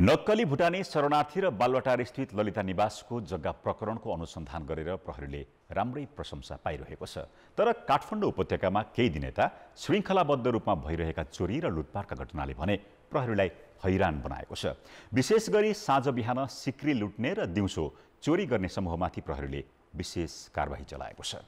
नक्कली भुटानी शरणार्थी र बालवाटार स्थित ललिता निवासको जग्गा प्रकरणको अनुसन्धान गरेर प्रहरीले राम्रै प्रशंसा पाइरहेको छ तर काठमाडौँ उपत्यकामा केही दिन यता श्रृङ्खलाबद्ध रूपमा भइरहेका चोरी र लुटपाटका घटनाले भने प्रहरीलाई हैरान बनाएको छ विशेष गरी साँझ बिहान सिक्री लुट्ने र दिउँसो चोरी गर्ने समूहमाथि प्रहरीले विशेष कारवाही चलाएको छ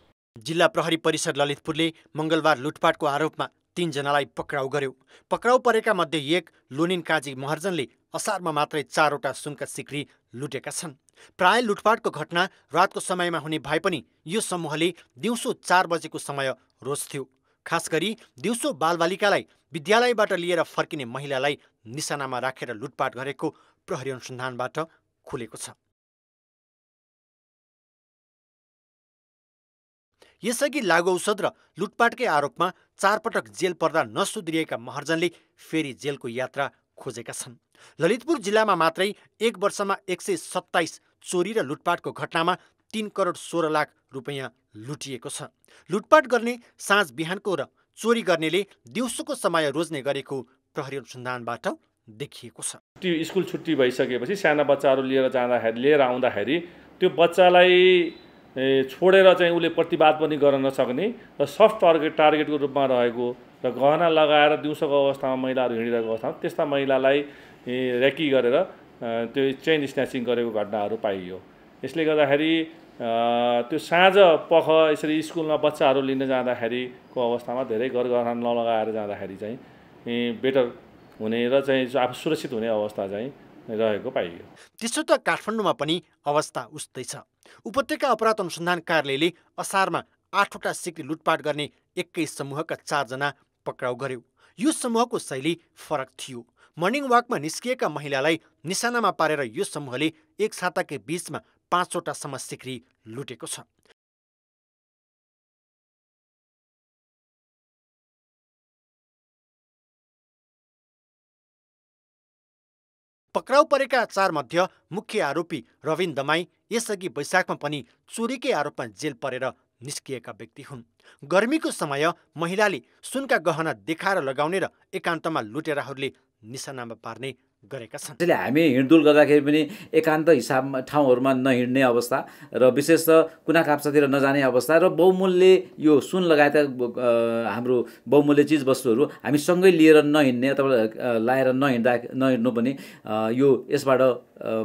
जिल्ला प्रहरी परिषद ललितपुरले मङ्गलबार लुटपाटको आरोपमा तीनजनालाई पक्राउ गर्यो पक्राउ परेका मध्ये एक लोनिन काजी महर्जनले असारमा मात्रै चारवटा सुनका सिक्री लुटेका छन् प्राय लुटपाटको घटना रातको समयमा हुने भए पनि यो समूहले दिउँसो चार बजेको समय रोज्थ्यो खास गरी दिउँसो बालबालिकालाई विद्यालयबाट लिएर फर्किने महिलालाई निशानामा राखेर लुटपाट गरेको प्रहरी अनुसन्धानबाट खुलेको छ यसअघि लागु औषध र लुटपाटकै आरोपमा चारपटक जेल पर्दा नसुध्रिएका महर्जनले फेरि जेलको यात्रा खोजेका छन् ललितपुर जिल्लामा मात्रै एक वर्षमा एक सय सत्ताइस चोरी र लुटपाटको घटनामा तिन करोड सोह्र लाख रुपियाँ लुटिएको छ लुटपाट गर्ने साँझ बिहानको र चोरी गर्नेले दिउँसोको समय रोज्ने गरेको प्रहरी अनुसन्धानबाट देखिएको छ त्यो स्कुल छुट्टी भइसकेपछि साना बच्चाहरू लिएर जाँदाखेरि लिएर आउँदाखेरि त्यो बच्चालाई छोडेर चाहिँ उसले प्रतिवाद पनि गर्न नसक्ने र सफ्ट टार्गेट टार्गेटको रूपमा रहेको र गहना लगाएर दिउँसोको अवस्थामा महिलाहरू हिँडिरहेको अवस्थामा त्यस्ता महिलालाई रेकी गरेर त्यो चेन स्न्याचिङ गरेको घटनाहरू पाइयो यसले गर्दाखेरि त्यो साँझ पख यसरी स्कुलमा बच्चाहरू लिन जाँदाखेरिको अवस्थामा धेरै गरगहना नलगाएर जाँदाखेरि चाहिँ बेटर हुने र चाहिँ आफू सुरक्षित हुने अवस्था चाहिँ रहेको पाइयो त्यसो त काठमाडौँमा पनि अवस्था उस्तै छ उपत्यका अपराध अनुसन्धान कार्यालयले असारमा आठवटा सिक्री लुटपाट गर्ने एकै समूहका चारजना पक्राउ गर्यो यो समूहको शैली फरक थियो मर्निङ वाकमा निस्किएका महिलालाई निशानामा पारेर यो समूहले एक साताकै बीचमा पाँचवटासम्म सिक्री लुटेको छ पक्राउ परेका मध्य मुख्य आरोपी रविन दमाई यसअघि वैशाखमा पनि चोरीकै आरोपमा जेल परेर निस्किएका व्यक्ति हुन् गर्मीको समय महिलाले सुनका गहना देखाएर लगाउने र एकान्तमा लुटेराहरूले निशानामा पार्ने गरेका छन् त्यसले हामी हिँडडुल गर्दाखेरि पनि एकान्त हिसाबमा ठाउँहरूमा नहिँड्ने अवस्था र विशेष त कुना काप्चातिर नजाने अवस्था र बहुमूल्य यो सुन लगायत हाम्रो बहुमूल्य चिजवस्तुहरू हामी सँगै लिएर नहिँड्ने अथवा लाएर नहिँड्दा नहिँड्नु पनि यो यसबाट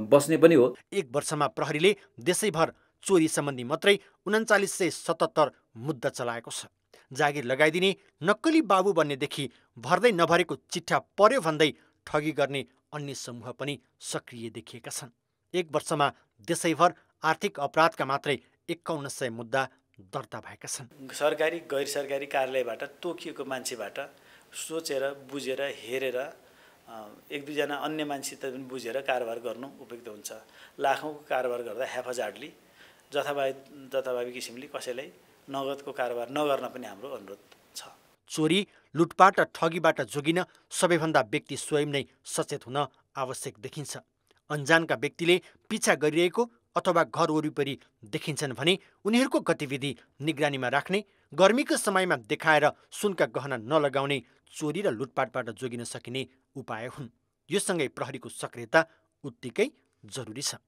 बस्ने पनि हो एक वर्षमा प्रहरीले देशैभर चोरी सम्बन्धी मात्रै उन्चालिस सय सतहत्तर मुद्दा चलाएको छ जागिर लगाइदिने नक्कली बाबु बन्नेदेखि भर्दै नभरेको चिठा पर्यो भन्दै ठगी गर्ने अन्य समूह पनि सक्रिय देखिएका छन् एक वर्षमा देशैभर आर्थिक अपराधका मात्रै एकाउन्न सय मुद्दा दर्ता भएका छन् सरकारी गैर सरकारी कार्यालयबाट तोकिएको मान्छेबाट सोचेर बुझेर हेरेर एक दुईजना अन्य मान्छे पनि बुझेर कारोबार गर्नु उपयुक्त हुन्छ लाखौँको कारोबार गर्दा हेफाजाटली जथाभावी जथाभावी किसिमले कसैलाई नगदको कारोबार नगर्न पनि हाम्रो अनुरोध छ चोरी लुटपाट र ठगीबाट जोगिन सबैभन्दा व्यक्ति स्वयं नै सचेत हुन आवश्यक देखिन्छ अन्जानका व्यक्तिले पिछा गरिरहेको अथवा घर वरिपरि देखिन्छन् भने उनीहरूको गतिविधि निगरानीमा राख्ने गर्मीको समयमा देखाएर सुनका गहना नलगाउने चोरी र लुटपाटबाट जोगिन सकिने उपाय हुन् योसँगै प्रहरीको सक्रियता उत्तिकै जरुरी छ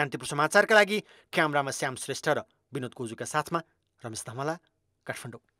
कान्तिपुर समाचारका लागि क्यामरामा श्याम श्रेष्ठ र विनोद कोजुका साथमा रमेश धमला काठमाडौँ